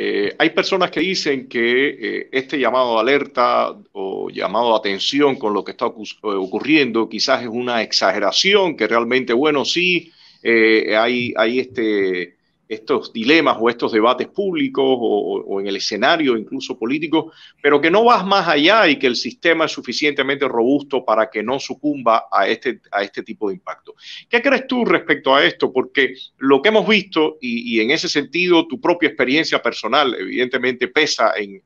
Eh, hay personas que dicen que eh, este llamado de alerta o llamado de atención con lo que está eh, ocurriendo quizás es una exageración, que realmente, bueno, sí, hay, hay este, estos dilemas o estos debates públicos o, en el escenario incluso político, pero que no vas más allá y que el sistema es suficientemente robusto para que no sucumba a este, a este tipo de impacto. ¿Qué crees tú respecto a esto? Porque lo que hemos visto y, en ese sentido tu propia experiencia personal evidentemente pesa en,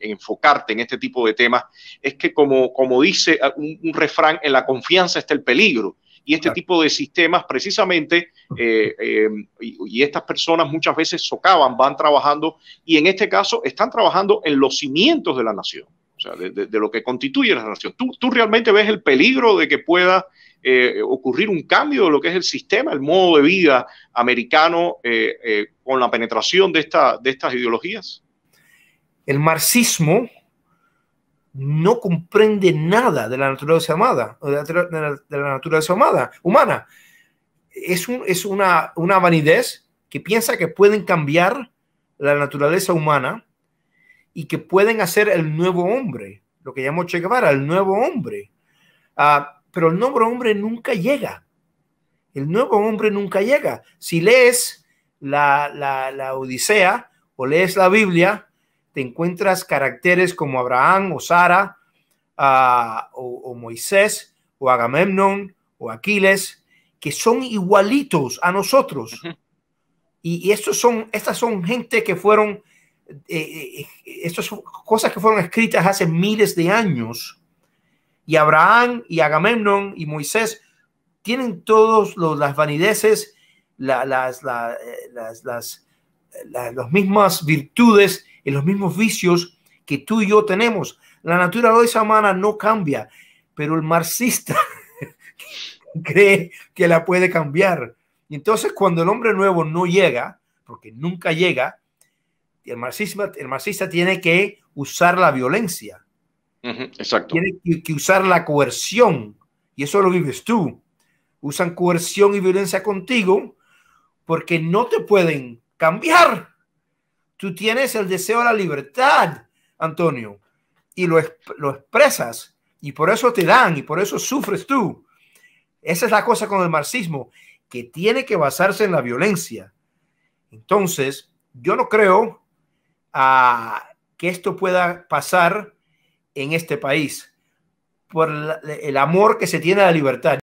enfocarte en este tipo de temas, es que como, como dice un refrán, en la confianza está el peligro y este tipo de sistemas precisamente, eh, em, y, estas personas muchas veces socavan, van trabajando y en este caso están trabajando en los cimientos de la nación, o sea, de, lo que constituye la nación. ¿Tú, realmente ves el peligro de que pueda eh, ocurrir un cambio de lo que es el sistema, el modo de vida americano eh, con la penetración de, esta, de estas ideologías? El marxismo no comprende nada de la naturaleza humana, de la, Es, una, vanidez que piensa que pueden cambiar la naturaleza humana y que pueden hacer el nuevo hombre, lo que llamó Che Guevara, el nuevo hombre. Ah, pero el nuevo hombre nunca llega. El nuevo hombre nunca llega. Si lees la Odisea o lees la Biblia, encuentras caracteres como Abraham o Sara ah, o, Moisés o Agamemnon o Aquiles, que son igualitos a nosotros. Y, estos son, estas son gente que fueron, eh, eh, eh, estas cosas que fueron escritas hace miles de años. Y Abraham y Agamemnon y Moisés tienen todos las vanideces, las, las, las, las mismas virtudes y los mismos vicios que tú y yo tenemos. La naturaleza humana no cambia, pero el marxista cree que la puede cambiar. Y entonces cuando el hombre nuevo no llega, porque nunca llega, el marxista, el marxista tiene que usar la violencia. exacto. Tiene que usar la coerción. Y eso lo vives tú. Usan coerción y violencia contigo porque no te pueden cambiar. Tú tienes el deseo de la libertad, Antonio, y lo, expresas, y por eso te dan, y por eso sufres tú. Esa es la cosa con el marxismo, que tiene que basarse en la violencia. Entonces, yo no creo ah, que esto pueda pasar en este país por el amor que se tiene a la libertad.